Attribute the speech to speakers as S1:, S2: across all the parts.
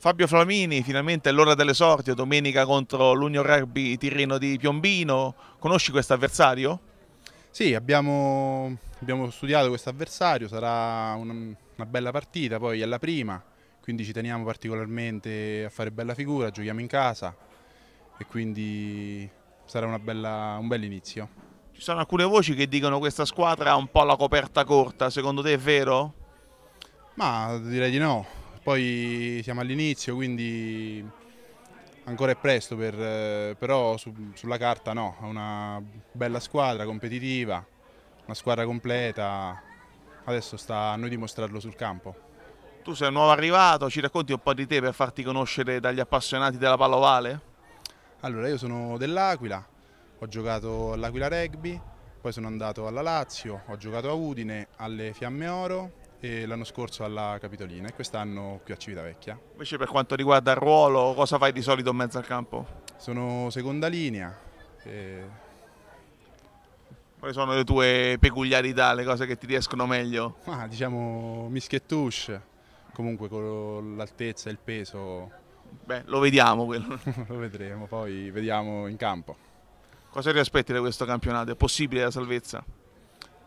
S1: Fabio Flamini, finalmente è l'ora delle sorti, domenica contro l'Union Rugby Tirreno di Piombino. Conosci questo avversario? Sì, abbiamo, abbiamo studiato
S2: questo avversario, sarà una, una bella partita, poi è la prima, quindi ci teniamo particolarmente a fare bella figura, giochiamo in casa e quindi
S1: sarà bella, un bel inizio. Ci sono alcune voci che dicono che questa squadra ha un po' la coperta corta, secondo te è vero? Ma direi di no, poi siamo
S2: all'inizio, quindi ancora è presto, per, eh, però su, sulla carta no, è una bella squadra, competitiva, una squadra completa,
S1: adesso sta a noi dimostrarlo sul campo. Tu sei un nuovo arrivato, ci racconti un po' di te per farti conoscere dagli appassionati della pallovale? Allora, io sono dell'Aquila,
S2: ho giocato all'Aquila Rugby, poi sono andato alla Lazio, ho giocato a Udine, alle Fiamme Oro, l'anno scorso alla Capitolina e quest'anno qui a Civitavecchia.
S1: Invece per quanto riguarda il ruolo, cosa fai di solito in mezzo al campo? Sono seconda linea. E... Quali sono le tue peculiarità, le cose che ti riescono meglio?
S2: Ma diciamo mischiettouche, comunque con l'altezza e il
S1: peso. Beh, lo vediamo quello. lo vedremo, poi vediamo in campo. Cosa ti aspetti da questo campionato? È possibile la salvezza?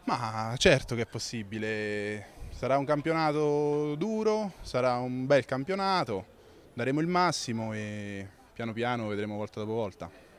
S2: Ma certo che è
S1: possibile
S2: Sarà un campionato duro, sarà un bel campionato, daremo il massimo e piano piano vedremo volta dopo volta.